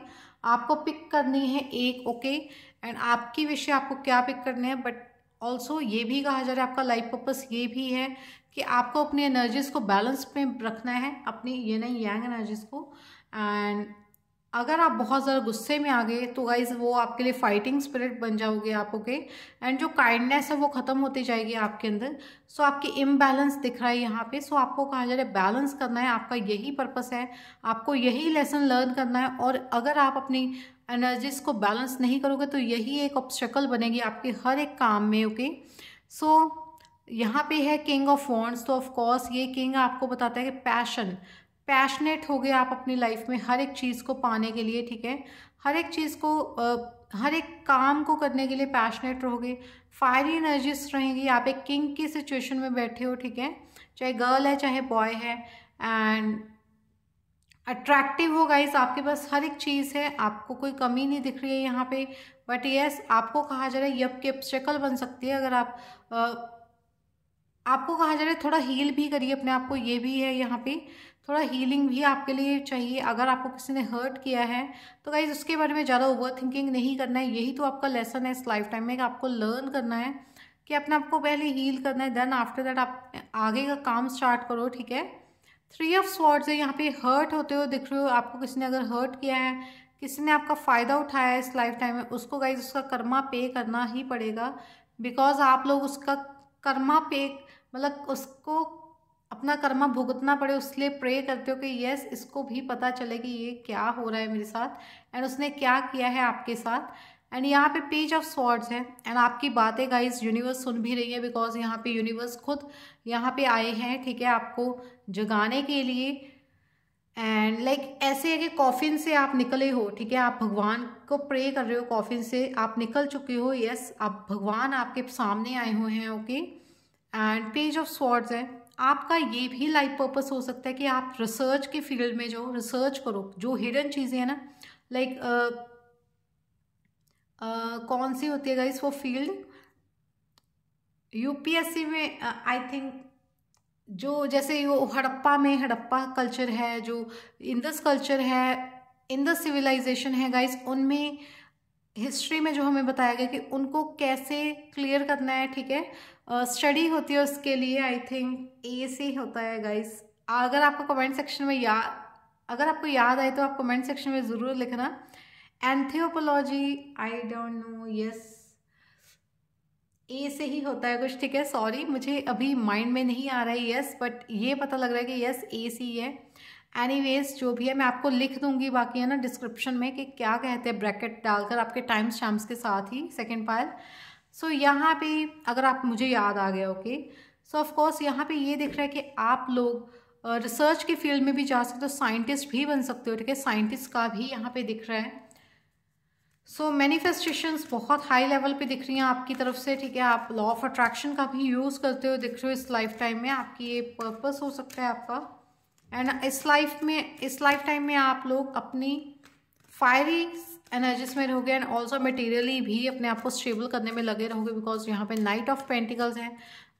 आपको पिक करनी है एक ओके एंड आपकी विषय आपको क्या पिक करने हैं बट ऑल्सो ये भी कहा जा रहा है आपका लाइफ पर्पस ये भी है कि आपको अपनी एनर्जीज को बैलेंस में रखना है अपनी ये नहीं यांग एनर्जीज को एंड अगर आप बहुत ज़्यादा गुस्से में आ गए तो गाइज़ वो आपके लिए फाइटिंग स्पिरिट बन जाओगे आप ओके एंड जो काइंडनेस है वो ख़त्म होती जाएगी आपके अंदर सो आपकी इम्बैलेंस दिख रहा है यहाँ पे सो आपको कहा जा रहा है बैलेंस करना है आपका यही पर्पस है आपको यही लेसन लर्न करना है और अगर आप अपनी एनर्जीज को बैलेंस नहीं करोगे तो यही एक ऑब्स्टकल बनेगी आपके हर एक काम में ओके okay? सो so, यहाँ पे है किंग ऑफ वॉन्ट्स तो ऑफ कोर्स ये किंग आपको बताता है कि पैशन पैशनेट हो गए आप अपनी लाइफ में हर एक चीज़ को पाने के लिए ठीक है हर एक चीज़ को हर एक काम को करने के लिए पैशनेट रहोगे फायरी एनर्जीज रहेंगी आप एक किंग की सिचुएशन में बैठे हो ठीक है चाहे गर्ल है चाहे बॉय है एंड अट्रैक्टिव हो गाइस आपके पास हर एक चीज़ है आपको कोई कमी नहीं दिख रही है यहाँ पे बट यस आपको कहा जा रहा है यप के ऑब्स्टेकल बन सकती है अगर आप आ, आपको कहा जा रहा है थोड़ा हील भी करिए अपने आप को ये भी है यहाँ पे थोड़ा हीलिंग भी आपके लिए चाहिए अगर आपको किसी ने हर्ट किया है तो गाइज उसके बारे में ज़्यादा ओवर थिंकिंग नहीं करना है यही तो आपका लेसन है इस लाइफ टाइम में आपको लर्न करना है कि अपने आपको पहले हील करना है देन आफ्टर दैट आप आगे का काम स्टार्ट करो ठीक है थ्री ऑफ स्वॉर्ड्स है यहाँ पे हर्ट होते हो दिख रहे हो आपको किसी ने अगर हर्ट किया है किसी ने आपका फ़ायदा उठाया है इस लाइफ टाइम में उसको गाइज उसका कर्मा पे करना ही पड़ेगा बिकॉज आप लोग उसका कर्मा पे मतलब उसको अपना कर्मा भुगतना पड़े उस लिए प्रे करते हो कि यस इसको भी पता चले कि ये क्या हो रहा है मेरे साथ एंड उसने क्या किया है आपके साथ एंड यहाँ पे पेज ऑफ स्वॉर्ड्स है एंड आपकी बातें गाइस यूनिवर्स सुन भी रही है बिकॉज यहाँ पे यूनिवर्स खुद यहाँ पे आए हैं ठीक है आपको जगाने के लिए एंड लाइक like, ऐसे है कि कॉफिन से आप निकले हो ठीक है आप भगवान को प्रे कर रहे हो कॉफिन से आप निकल चुके हो यस आप भगवान आपके सामने आए हुए हैं okay and page of swords है आपका ये भी लाइफ पर्पस हो सकता है कि आप रिसर्च के फील्ड में जो रिसर्च करो जो हिडन चीज़ें हैं ना लाइक like, uh, uh, कौन सी होती है गाइस वो फील्ड यूपीएससी में आई uh, थिंक जो जैसे वो हड़प्पा में हड़प्पा कल्चर है जो इंदस कल्चर है इंदस सिविलाइजेशन है गाइस उनमें हिस्ट्री में जो हमें बताया गया कि उनको कैसे क्लियर करना है ठीक है स्टडी uh, होती है उसके लिए आई थिंक ए से होता है गाइस अगर आपको कमेंट सेक्शन में याद अगर आपको याद आए तो आप कमेंट सेक्शन में ज़रूर लिखना anthropology I don't know yes A से ही होता है कुछ ठीक है सॉरी मुझे अभी माइंड में नहीं आ रहा है यस बट ये पता लग रहा है कि यस ए सी है एनीवेज जो भी है मैं आपको लिख दूंगी बाकी है ना डिस्क्रिप्शन में कि क्या कहते हैं ब्रैकेट डालकर आपके टाइम्स शाम्स के साथ ही सेकेंड पायल सो so, यहाँ पे अगर आप मुझे याद आ गया ओके सो ऑफकोर्स यहाँ पे ये दिख रहा है कि आप लोग रिसर्च के फील्ड में भी जा सकते हो साइंटिस्ट भी बन सकते हो ठीक है साइंटिस्ट का भी यहाँ पे दिख रहा है सो so, मैनिफेस्टेशंस बहुत हाई लेवल पे दिख रही हैं आपकी तरफ से ठीक है आप लॉ ऑफ अट्रैक्शन का भी यूज़ करते हो दिख रहे हो इस लाइफ टाइम में आपकी ये पर्पस हो सकता है आपका एंड इस लाइफ में इस लाइफ टाइम में आप लोग अपनी फायरी एनर्जिस में रहोगे एंड ऑल्सो मटेरियली भी अपने आप को स्टेबल करने में लगे रहोगे बिकॉज यहाँ पे नाइट ऑफ पेंटिकल्स हैं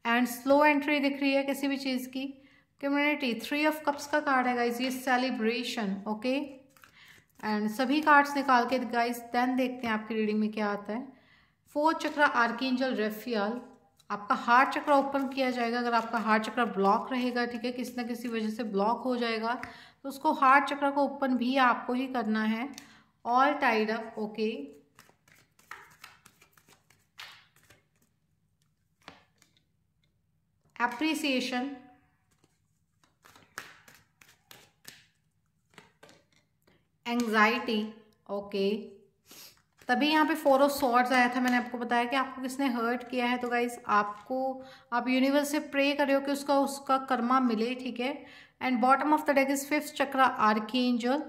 एंड स्लो एंट्री दिख रही है किसी भी चीज़ की कम्युनिटी थ्री ऑफ कप्स का कार्ड है गाइज ये सेलिब्रेशन ओके एंड सभी कार्ड्स निकाल के गाइज देन देखते हैं आपकी रीडिंग में क्या आता है फोर्थ चक्र आर्किंजल रेफियल आपका हार्ट चक्र ओपन किया जाएगा अगर आपका हार्ट चक्र ब्लॉक रहेगा ठीक है किसी ना किसी वजह से ब्लॉक हो जाएगा तो उसको हार्ट चक्र को ओपन भी आपको ही करना है all tied up okay appreciation anxiety okay तभी यहाँ पे फोर ऑफ सॉर्ट्स आया था मैंने आपको बताया कि आपको किसने हर्ट किया है तो गाइज आपको आप यूनिवर्स से प्रे रहे हो कि उसका उसका कर्मा मिले ठीक है and bottom of the deck is fifth chakra archangel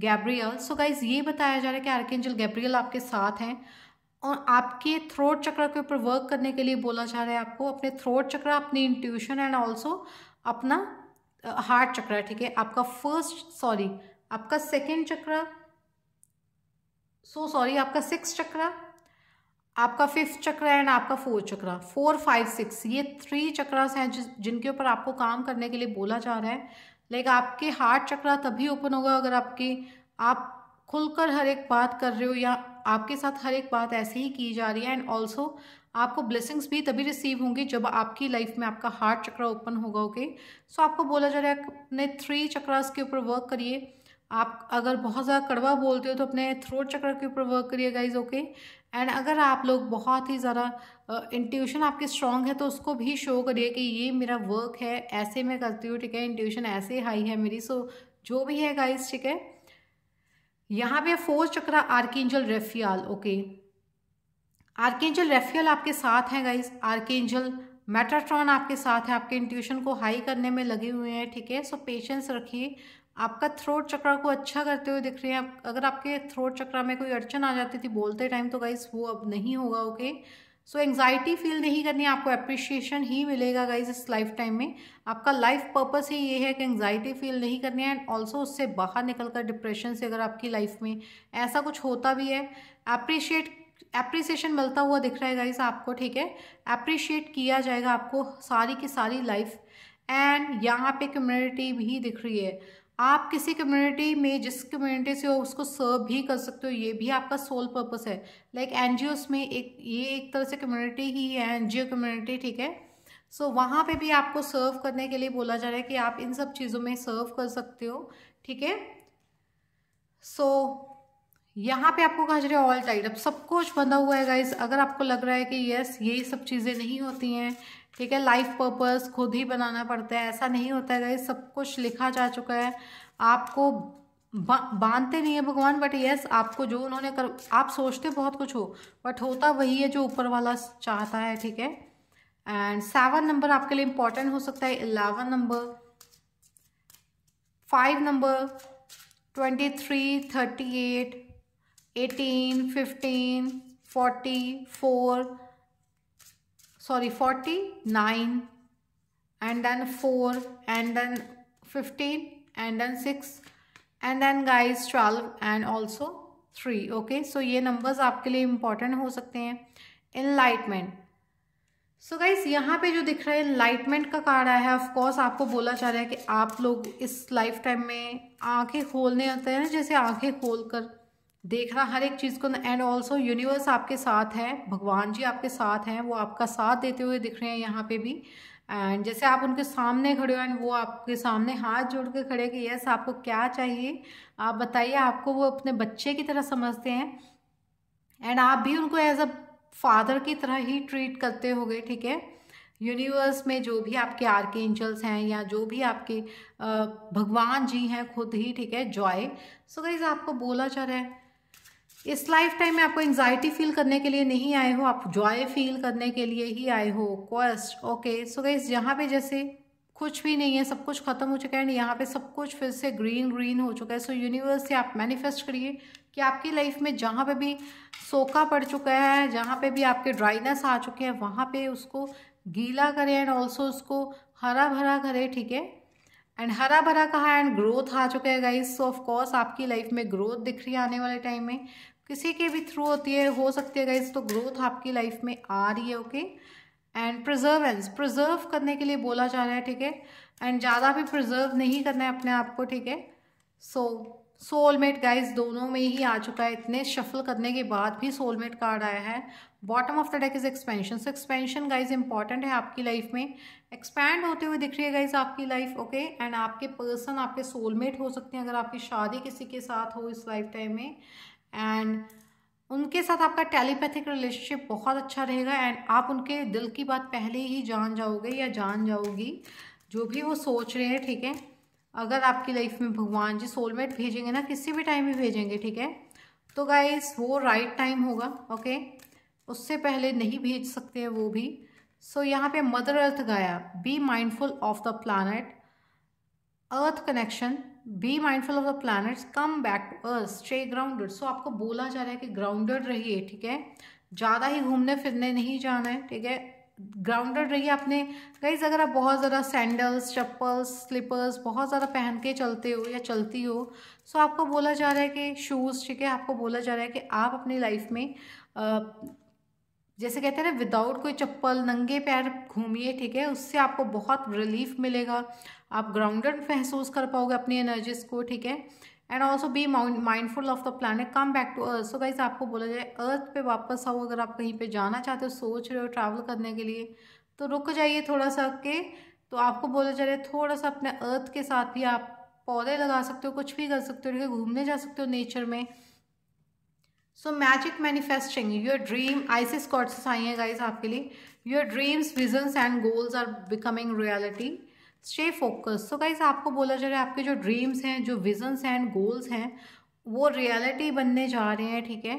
Gabriel so guys ये बताया जा रहा है कि आर्केंजल गैब्रियल आपके साथ हैं और आपके थ्रोट चक्र के ऊपर वर्क करने के लिए बोला जा रहा है आपको अपने थ्रोट चक्र अपनी इंट्यूशन एंड ऑल्सो अपना हार्ट uh, चक्र ठीक है आपका फर्स्ट सॉरी आपका सेकेंड चक्र सो सॉरी आपका सिक्स चक्र आपका फिफ्थ चक्र एंड आपका fourth chakra four five six ये थ्री चक्रास हैं जिस जिनके ऊपर आपको काम करने के लिए बोला जा रहा है लाइक आपके हार्ट चक्रा तभी ओपन होगा अगर आपकी आप खुलकर हर एक बात कर रहे हो या आपके साथ हर एक बात ऐसे ही की जा रही है एंड ऑल्सो आपको ब्लेसिंग्स भी तभी रिसीव होंगी जब आपकी लाइफ में आपका हार्ट चक्रा ओपन होगा ओके सो so, आपको बोला जा रहा है अपने थ्री चक्रास के ऊपर वर्क करिए आप अगर बहुत ज़्यादा कड़वा बोलते हो तो अपने थ्रोट चक्र के ऊपर वर्क करिए गाइज ओके एंड अगर आप लोग बहुत ही ज़्यादा इंट्यूशन आपकी स्ट्रॉन्ग है तो उसको भी शो करिए कि ये मेरा वर्क है ऐसे मैं करती हूँ ठीक है इंट्यूशन ऐसे हाई है मेरी सो जो भी है गाइस ठीक है यहाँ पे four chakra archangel Raphael okay archangel Raphael आपके साथ हैं गाइस आर्किंजल मेट्राट्रॉन आपके साथ है आपके इंट्यूशन को हाई करने में लगे हुए हैं ठीक है सो पेशेंस रखिए आपका थ्रोट चक्रा को अच्छा करते हुए दिख रहे हैं आप अगर आपके थ्रोट चक्रा में कोई अड़चन आ जाती थी बोलते टाइम तो गाइज वो अब नहीं होगा ओके सो एंगजाइटी फील नहीं करनी आपको अप्रिशिएशन ही मिलेगा गाइज इस लाइफ टाइम में आपका लाइफ पर्पस ही ये है कि एंगजाइटी फील नहीं करनी है एंड ऑल्सो उससे बाहर निकल कर डिप्रेशन से अगर आपकी लाइफ में ऐसा कुछ होता भी है अप्रिशिएट एप्रिसिएशन मिलता हुआ दिख रहा है गाइज आपको ठीक है अप्रिशिएट किया जाएगा आपको सारी की सारी लाइफ एंड यहाँ पे कम्युनिटी भी दिख रही है आप किसी कम्युनिटी में जिस कम्युनिटी से हो उसको सर्व भी कर सकते हो ये भी आपका सोल पर्पस है लाइक like एनजीओस में एक ये एक तरह से कम्युनिटी ही है एनजीओ कम्युनिटी ठीक है सो so, वहाँ पे भी आपको सर्व करने के लिए बोला जा रहा है कि आप इन सब चीज़ों में सर्व कर सकते हो ठीक है सो यहाँ पे आपको कहा जा रहा है ऑल टाइड अब सब कुछ बंधा हुआ है गाइज अगर आपको लग रहा है कि यस ये सब चीज़ें नहीं होती हैं ठीक है लाइफ पर्पस खुद ही बनाना पड़ता है ऐसा नहीं होता है सब कुछ लिखा जा चुका है आपको बा, बांधते नहीं है भगवान बट यस आपको जो उन्होंने कर आप सोचते बहुत कुछ हो बट होता वही है जो ऊपर वाला चाहता है ठीक है एंड सेवन नंबर आपके लिए इंपॉर्टेंट हो सकता है eleven number five number twenty three thirty eight eighteen fifteen forty four sorry 49 and then 4 and then 15 and then 6 and then guys 12 and also 3 okay so ye numbers aapke liye important ho sakte hain enlightenment so guys यहाँ पे जो दिख रहा है enlightenment का card आया है of course आपको बोला जा रहा है कि आप लोग इस लाइफ टाइम में आंखें खोलने आते हैं ना जैसे आंखें खोलकर देखना हर एक चीज़ को एंड ऑल्सो यूनिवर्स आपके साथ है भगवान जी आपके साथ हैं वो आपका साथ देते हुए दिख रहे हैं यहाँ पे भी एंड जैसे आप उनके सामने खड़े हो एंड वो आपके सामने हाथ जोड़ के खड़े कि यस आपको क्या चाहिए आप बताइए आपको वो अपने बच्चे की तरह समझते हैं एंड आप भी उनको एज अ फादर की तरह ही ट्रीट करते हो ठीक है यूनिवर्स में जो भी आपके आर के एंजल्स हैं या जो भी आपके भगवान जी हैं खुद ही ठीक है जॉय सो गाइज आपको बोला जा रहा है इस लाइफ टाइम में आपको एंगजाइटी फील करने के लिए नहीं आए हो आप जॉय फील करने के लिए ही आए हो क्वेस्ट ओके सो गाइज यहाँ पे जैसे कुछ भी नहीं है सब कुछ खत्म हो चुका है एंड यहाँ पे सब कुछ फिर से ग्रीन ग्रीन हो चुका है सो so, यूनिवर्स से आप मैनिफेस्ट करिए कि आपकी लाइफ में जहाँ पे भी सोखा पड़ चुका है जहाँ पे भी आपके ड्राइनेस आ चुके हैं वहाँ पे उसको गीला करें एंड ऑल्सो उसको हरा भरा करें ठीक है एंड हरा भरा कहा एंड ग्रोथ आ चुका है गाइज सो ऑफ कोर्स आपकी लाइफ में ग्रोथ दिख रही है आने वाले टाइम में किसी के भी थ्रू होती है हो सकती है गाइज तो ग्रोथ आपकी लाइफ में आ रही है ओके एंड प्रिजर्वेंस प्रिजर्व करने के लिए बोला जा रहा है ठीक है एंड ज़्यादा भी प्रिजर्व नहीं करना है अपने आप को ठीक है सो सोलमेट गाइज दोनों में ही आ चुका है इतने शफल करने के बाद भी सोलमेट कार्ड आया है bottom of the deck is expansion so expansion guys important है आपकी लाइफ में एक्सपैंड होते हुए दिख रही है गाइज आपकी लाइफ ओके एंड आपके पर्सन आपके सोलमेट हो सकते हैं अगर आपकी शादी किसी के साथ हो इस लाइफ टाइम में एंड उनके साथ आपका टेलीपैथिक रिलेशनशिप बहुत अच्छा रहेगा एंड आप उनके दिल की बात पहले ही जान जाओगे या जान जाओगी जो भी वो सोच रहे हैं ठीक है थीके? अगर आपकी लाइफ में भगवान जी सोलमेट भेजेंगे ना किसी भी टाइम में भेजेंगे ठीक है तो गाइस वो राइट टाइम होगा ओके उससे पहले नहीं भेज सकते हैं वो भी सो so, यहाँ पे mother earth Gaia be mindful of the planet earth connection be mindful of the planets come back to earth stay grounded so आपको बोला जा रहा है कि ग्राउंडेड रहिए ठीक है ज़्यादा ही घूमने फिरने नहीं जाना है ठीक है ग्राउंडेड रहिए अपने गाइज अगर आप बहुत ज़्यादा सैंडल्स चप्पल्स स्लीपर्स बहुत ज़्यादा पहन के चलते हो या चलती हो सो आपको बोला जा रहा है कि शूज़ ठीक है आपको बोला जा रहा है कि आप अपनी लाइफ में जैसे कहते हैं ना विदाउट कोई चप्पल नंगे पैर घूमिए ठीक है उससे आपको बहुत रिलीफ मिलेगा आप ग्राउंडेड महसूस कर पाओगे अपनी एनर्जीज को ठीक है and also be mindful of the planet come back to earth so guys आपको बोला जाए अर्थ पे वापस आओ अगर आप कहीं पे जाना चाहते हो सोच रहे हो ट्रैवल करने के लिए तो रुक जाइए थोड़ा सा के तो आपको बोला जा रहा है थोड़ा सा अपने अर्थ के साथ भी आप पौधे लगा सकते हो कुछ भी कर सकते हो ठीक है घूमने जा सकते हो नेचर में so magic manifesting your dream आईसी स्कॉट्स आई हैं गाइज आपके लिए your dreams visions and goals are becoming reality stay focus so guys आपको बोला जा रहा है आपके जो ड्रीम्स हैं जो विजन्स एंड गोल्स हैं वो रियलिटी बनने जा रहे हैं ठीक है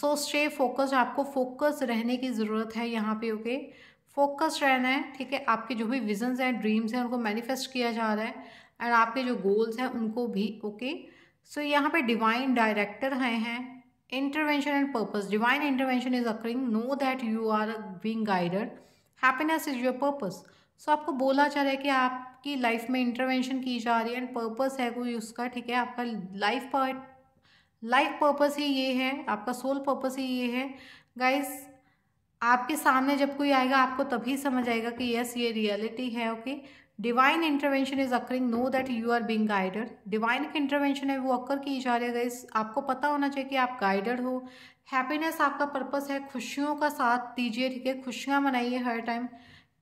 सो स्टे फोकस आपको फोकस रहने की ज़रूरत है यहाँ पे ओके फोकस रहना है ठीक है आपके जो भी विजन्स हैं ड्रीम्स हैं उनको मैनिफेस्ट किया जा रहा है एंड आपके जो गोल्स हैं उनको भी ओके सो so, यहाँ पे डिवाइन डायरेक्टर हैं intervention and purpose divine intervention is occurring know that you are being guided happiness is your purpose so so, आपको बोला जा रहा है कि आपकी लाइफ में इंटरवेंशन की जा रही है एंड पर्पस है कोई उसका ठीक है आपका लाइफ पर लाइफ पर्पस ही ये है आपका सोल पर्पस ही ये है गाइस आपके सामने जब कोई आएगा आपको तभी समझ आएगा कि यस ये रियलिटी है okay okay? Divine intervention is occurring know that you are being guided divine की इंटरवेंशन है वो अक्कर की इशारे गए आपको पता होना चाहिए कि आप गाइडेड हो हैप्पीनेस आपका पर्पस है खुशियों का साथ दीजिए ठीक है खुशियाँ मनाइए हर time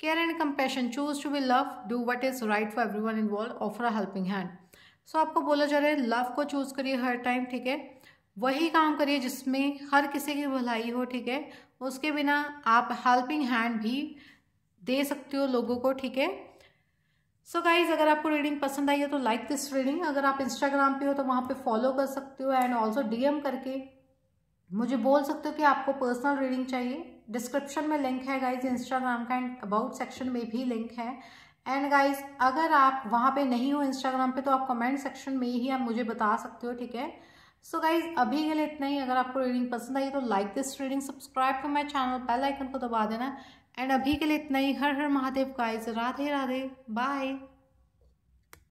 care and compassion choose to be love do what is right for everyone involve offer a helping hand so आपको बोला जा रहा है लव को चूज़ करिए हर टाइम ठीक है वही काम करिए जिसमें हर किसी की भलाई हो ठीक है उसके बिना आप हेल्पिंग हैंड भी दे सकते हो लोगों को ठीक है सो so गाइज अगर आपको रीडिंग पसंद आई हो तो लाइक दिस रीडिंग अगर आप इंस्टाग्राम पे हो तो वहाँ पे फॉलो कर सकते हो एंड ऑल्सो डीएम करके मुझे बोल सकते हो कि आपको पर्सनल रीडिंग चाहिए डिस्क्रिप्शन में लिंक है गाइज इंस्टाग्राम का एंड अबाउट सेक्शन में भी लिंक है एंड गाइज अगर आप वहाँ पे नहीं हो इंस्टाग्राम पे तो आप कमेंट सेक्शन में ही आप मुझे बता सकते हो ठीक है सो so गाइज अभी के लिए इतना ही अगर आपको रीडिंग पसंद आई तो like this reading subscribe to my channel पहला आइकन को दबा देना एंड अभी के लिए इतना ही हर हर महादेव गाइस राधे राधे बाय